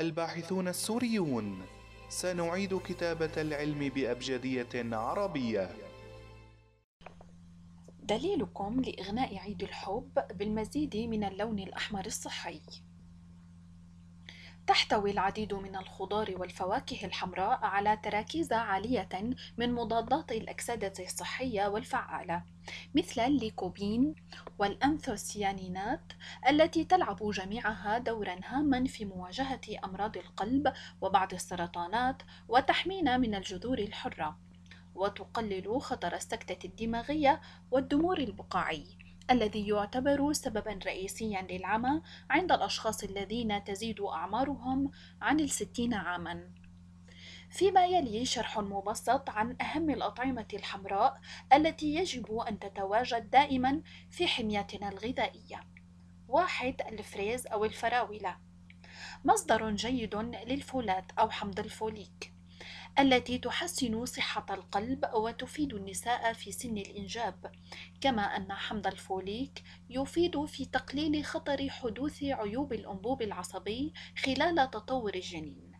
الباحثون السوريون سنعيد كتابة العلم بأبجدية عربية دليلكم لإغناء عيد الحب بالمزيد من اللون الأحمر الصحي تحتوي العديد من الخضار والفواكه الحمراء على تراكيز عالية من مضادات الأكسدة الصحية والفعالة مثل الليكوبين والأنثوسيانينات التي تلعب جميعها دورا هاما في مواجهة أمراض القلب وبعض السرطانات وتحمينا من الجذور الحرة وتقلل خطر السكتة الدماغية والدمور البقعي الذي يعتبر سببا رئيسيا للعمى عند الأشخاص الذين تزيد أعمارهم عن الستين عامًا فيما يلي شرح مبسط عن أهم الأطعمة الحمراء التي يجب أن تتواجد دائما في حميتنا الغذائية واحد الفريز أو الفراولة مصدر جيد للفولات أو حمض الفوليك التي تحسن صحة القلب وتفيد النساء في سن الإنجاب، كما أن حمض الفوليك يفيد في تقليل خطر حدوث عيوب الأنبوب العصبي خلال تطور الجنين.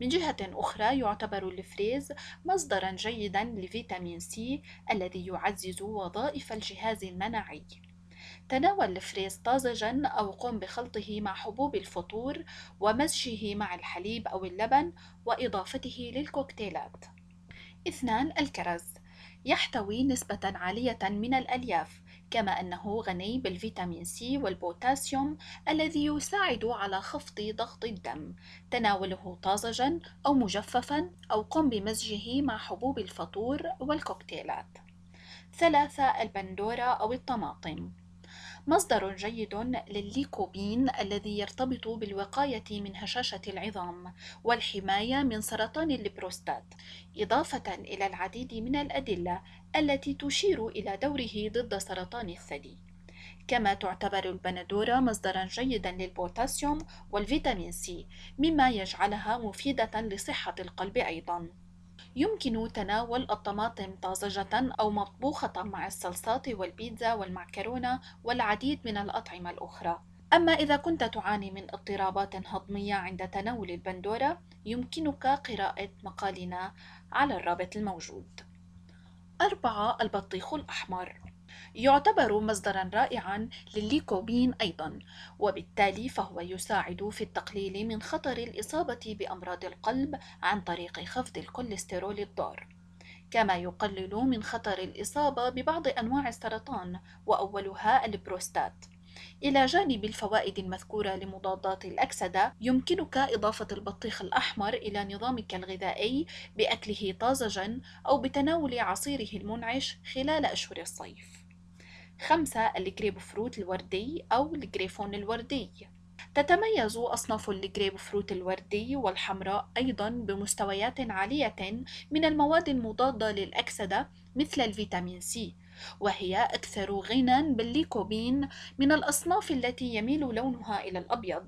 من جهة أخرى يعتبر الفريز مصدرا جيدا لفيتامين سي الذي يعزز وظائف الجهاز المناعي تناول الفريز طازجا أو قم بخلطه مع حبوب الفطور ومزجه مع الحليب أو اللبن وإضافته للكوكتيلات. اثنان الكرز يحتوي نسبة عالية من الألياف كما أنه غني بالفيتامين سي والبوتاسيوم الذي يساعد على خفض ضغط الدم تناوله طازجا أو مجففا أو قم بمزجه مع حبوب الفطور والكوكتيلات ثلاثة البندورة أو الطماطم مصدر جيد للليكوبين الذي يرتبط بالوقاية من هشاشة العظام والحماية من سرطان البروستات، إضافة إلى العديد من الأدلة التي تشير إلى دوره ضد سرطان الثدي. كما تعتبر البندورة مصدرا جيدا للبوتاسيوم والفيتامين سي مما يجعلها مفيدة لصحة القلب أيضا يمكن تناول الطماطم طازجة أو مطبوخة مع الصلصات والبيتزا والمعكرونة والعديد من الأطعمة الأخرى. أما إذا كنت تعاني من اضطرابات هضمية عند تناول البندورة، يمكنك قراءة مقالنا على الرابط الموجود. أربعة البطيخ الأحمر يعتبر مصدرا رائعا للليكوبين أيضا وبالتالي فهو يساعد في التقليل من خطر الإصابة بأمراض القلب عن طريق خفض الكوليسترول الضار كما يقلل من خطر الإصابة ببعض أنواع السرطان وأولها البروستات إلى جانب الفوائد المذكورة لمضادات الأكسدة يمكنك إضافة البطيخ الأحمر إلى نظامك الغذائي بأكله طازجا أو بتناول عصيره المنعش خلال أشهر الصيف خمسة الجريب فروت الوردي أو الجريفون الوردي تتميز أصناف الجريب فروت الوردي والحمراء أيضا بمستويات عالية من المواد المضادة للأكسدة مثل الفيتامين سي وهي أكثر غنى بالليكوبين من الأصناف التي يميل لونها إلى الأبيض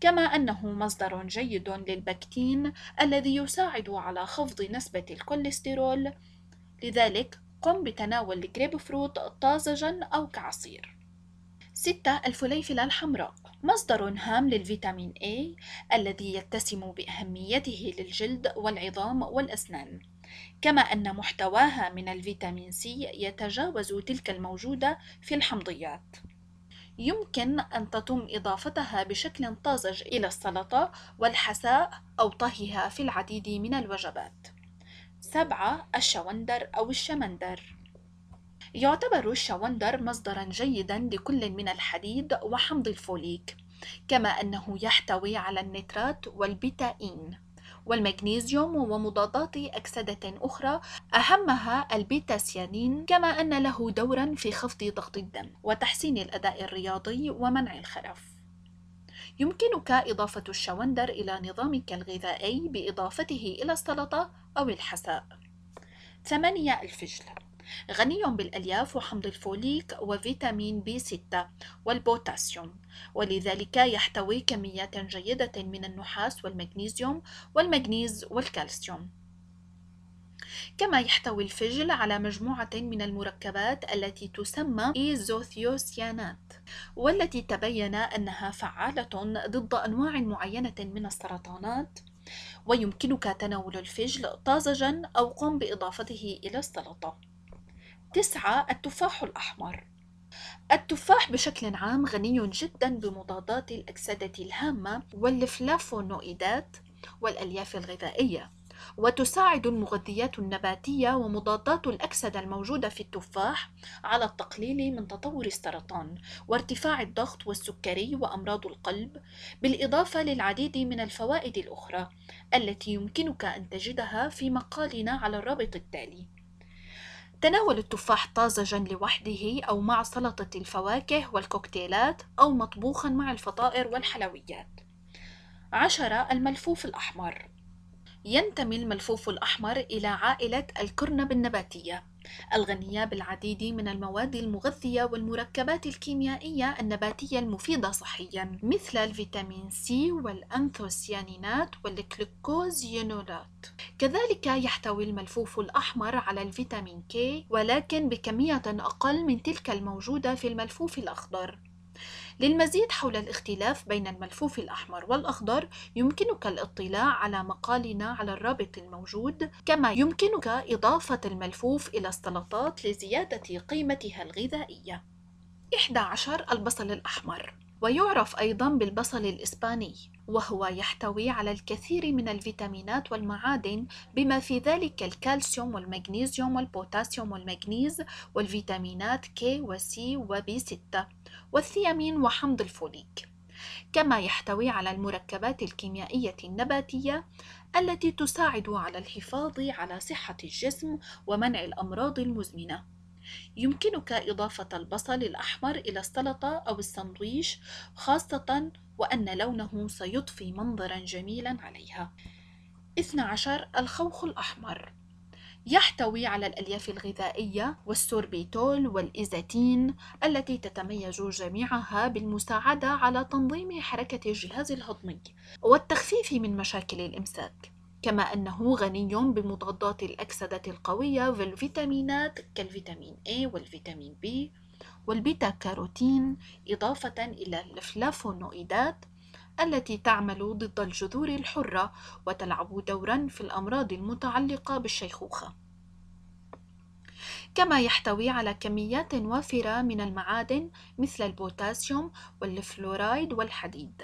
كما أنه مصدر جيد للبكتين الذي يساعد على خفض نسبة الكوليسترول لذلك قم بتناول الجريب فروت طازجا أو كعصير 6. الفليفلة الحمراء مصدر هام للفيتامين A الذي يتسم بأهميته للجلد والعظام والأسنان كما أن محتواها من الفيتامين C يتجاوز تلك الموجودة في الحمضيات يمكن أن تتم إضافتها بشكل طازج إلى السلطة والحساء أو طهيها في العديد من الوجبات سبعة الشوندر أو الشمندر يعتبر الشوندر مصدرا جيدا لكل من الحديد وحمض الفوليك كما أنه يحتوي على النترات والبيتاين والمغنيسيوم ومضادات أكسدة أخرى أهمها البيتاسيانين كما أن له دورا في خفض ضغط الدم وتحسين الأداء الرياضي ومنع الخرف يمكنك إضافة الشوندر إلى نظامك الغذائي بإضافته إلى السلطة أو الحساء. ثمانية الفجل غني بالألياف وحمض الفوليك وفيتامين بي 6 والبوتاسيوم ولذلك يحتوي كميات جيدة من النحاس والمغنيسيوم والمغنيز والكالسيوم كما يحتوي الفجل على مجموعة من المركبات التي تسمى إيزوثيوسيانات والتي تبين أنها فعالة ضد أنواع معينة من السرطانات ويمكنك تناول الفجل طازجا أو قم بإضافته إلى السلطة تسعة التفاح الأحمر التفاح بشكل عام غني جدا بمضادات الأكسدة الهامة والفلافونوئيدات والألياف الغذائية وتساعد المغذيات النباتية ومضادات الأكسدة الموجودة في التفاح على التقليل من تطور السرطان وارتفاع الضغط والسكري وأمراض القلب بالإضافة للعديد من الفوائد الأخرى التي يمكنك أن تجدها في مقالنا على الرابط التالي تناول التفاح طازجا لوحده أو مع سلطة الفواكه والكوكتيلات أو مطبوخا مع الفطائر والحلويات عشرة الملفوف الأحمر ينتمي الملفوف الأحمر إلى عائلة الكرنب النباتية الغنية بالعديد من المواد المغذية والمركبات الكيميائية النباتية المفيدة صحيا مثل الفيتامين سي والأنثوسيانينات والجلوكوزينولات كذلك يحتوي الملفوف الأحمر على الفيتامين كي ولكن بكمية أقل من تلك الموجودة في الملفوف الأخضر للمزيد حول الاختلاف بين الملفوف الأحمر والأخضر يمكنك الاطلاع على مقالنا على الرابط الموجود كما يمكنك إضافة الملفوف إلى السلطات لزيادة قيمتها الغذائية 11 البصل الأحمر ويعرف أيضا بالبصل الإسباني وهو يحتوي على الكثير من الفيتامينات والمعادن بما في ذلك الكالسيوم والمغنيسيوم والبوتاسيوم والمغنيز والفيتامينات K وسي وبي 6 والثيامين وحمض الفوليك كما يحتوي على المركبات الكيميائية النباتية التي تساعد على الحفاظ على صحة الجسم ومنع الأمراض المزمنة يمكنك إضافة البصل الأحمر إلى السلطة أو السندويش خاصة وأن لونه سيضفي منظرا جميلا عليها 12 الخوخ الأحمر يحتوي على الألياف الغذائية والسوربيتول والإيزاتين التي تتميز جميعها بالمساعدة على تنظيم حركة الجهاز الهضمي والتخفيف من مشاكل الإمساك كما أنه غني بمضادات الأكسدة القوية والفيتامينات كالفيتامين A والفيتامين B والبيتا كاروتين إضافة إلى الفلافونويدات التي تعمل ضد الجذور الحرة وتلعب دورا في الأمراض المتعلقة بالشيخوخة كما يحتوي على كميات وافرة من المعادن مثل البوتاسيوم والفلورايد والحديد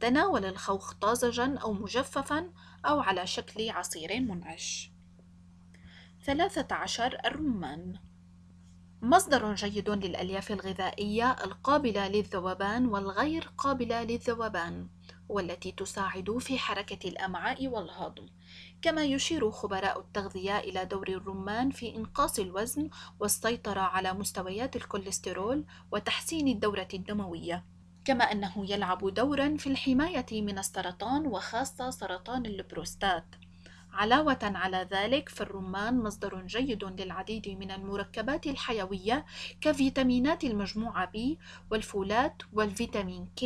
تناول الخوخ طازجا أو مجففا أو على شكل عصير منعش 13 الرمان مصدر جيد للألياف الغذائية القابلة للذوبان والغير قابلة للذوبان والتي تساعد في حركة الأمعاء والهضم كما يشير خبراء التغذية إلى دور الرمان في إنقاص الوزن والسيطرة على مستويات الكوليسترول وتحسين الدورة الدموية كما أنه يلعب دورا في الحماية من السرطان وخاصة سرطان البروستات علاوة على ذلك فالرمان مصدر جيد للعديد من المركبات الحيوية كفيتامينات المجموعة B والفولات والفيتامين K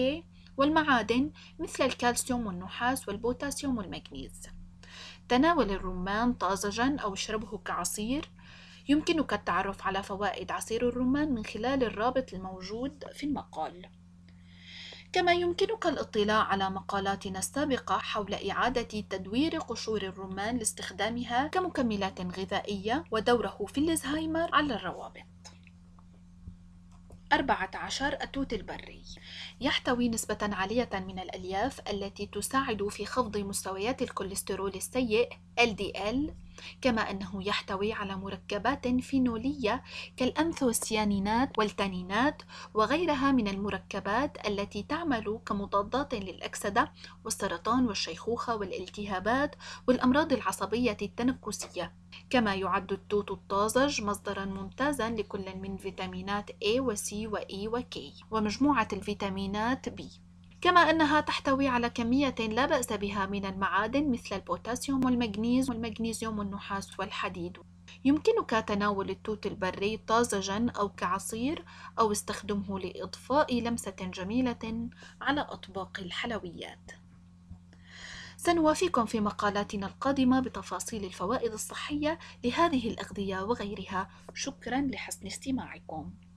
والمعادن مثل الكالسيوم والنحاس والبوتاسيوم والمغنيز تناول الرمان طازجا أو شربه كعصير يمكنك التعرف على فوائد عصير الرمان من خلال الرابط الموجود في المقال كما يمكنك الاطلاع على مقالاتنا السابقة حول إعادة تدوير قشور الرمان لاستخدامها كمكملات غذائية ودوره في الزهايمر على الروابط 14 التوت البري يحتوي نسبة عالية من الألياف التي تساعد في خفض مستويات الكوليسترول السيء LDL كما أنه يحتوي على مركبات فينولية كالأنثوسيانينات والتانينات وغيرها من المركبات التي تعمل كمضادات للأكسدة والسرطان والشيخوخة والالتهابات والأمراض العصبية التنفسية كما يعد التوت الطازج مصدرا ممتازا لكل من فيتامينات A و C و E و K ومجموعة الفيتامينات B كما أنها تحتوي على كمية لا بأس بها من المعادن مثل البوتاسيوم والمغنيز والمغنيسيوم والنحاس والحديد يمكنك تناول التوت البري طازجا أو كعصير أو استخدمه لإضفاء لمسة جميلة على أطباق الحلويات سنوافيكم في مقالاتنا القادمة بتفاصيل الفوائد الصحية لهذه الأغذية وغيرها شكرا لحسن استماعكم